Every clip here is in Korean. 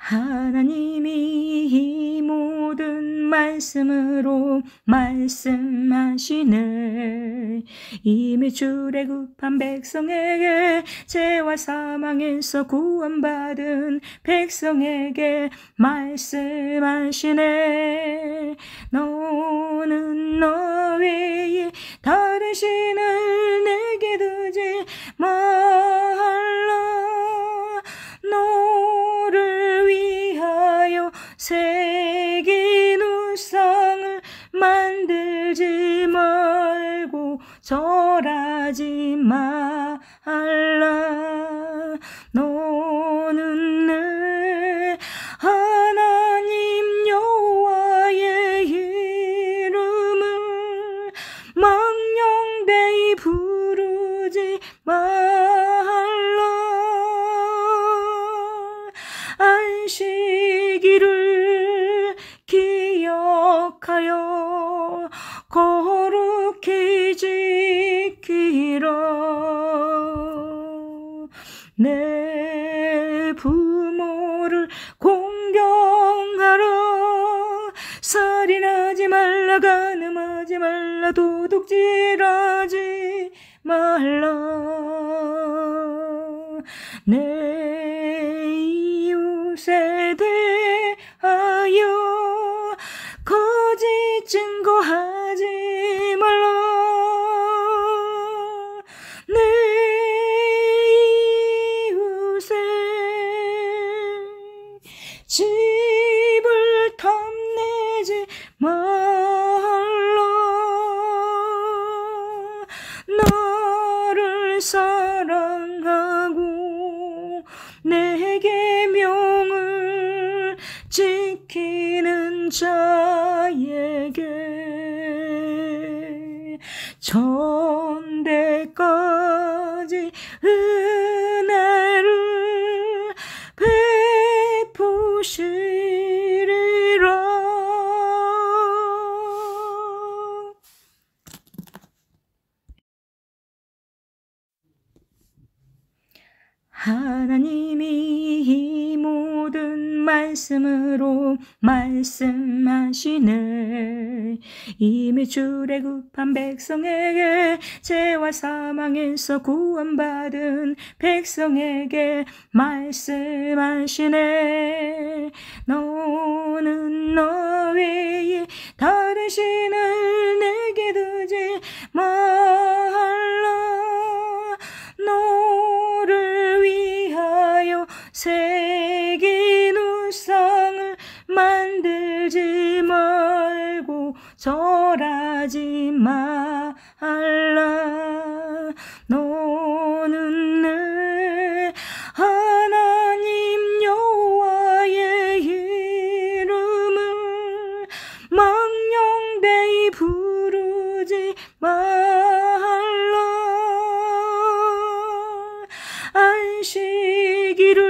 하나님이 이 모든 말씀으로 말씀하시네 이미 출애굽한 백성에게 죄와 사망에서 구원받은 백성에게 말씀하시네 너는 너의 다른 신을 새긴 울상을 만들지 말고 절하지 말라 부모를 공경하라 살인하지 말라 가늠하지 말라 도둑질하지 말라 내 사랑하고 내게 명을 지키는 자에게 저 하나님이 이 모든 말씀으로 말씀하시네 이미 출애굽한 백성에게 죄와 사망에서 구원받은 백성에게 말씀하시네 너는 너의 다른 신 절하지 말라 너는 내 하나님 여호와의 이름을 망령되이 부르지 말라 안식일을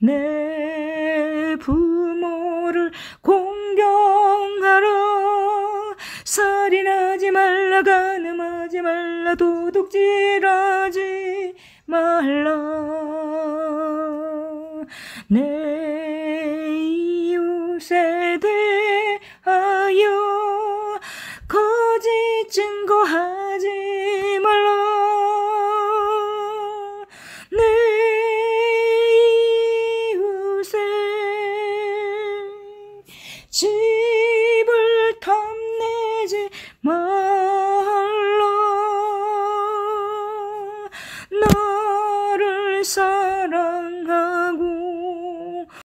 내 부모를 공경하라 살인하지 말라 가늠하지 말라 도둑질하지 말라 내 이웃에 대하여 거짓 증거하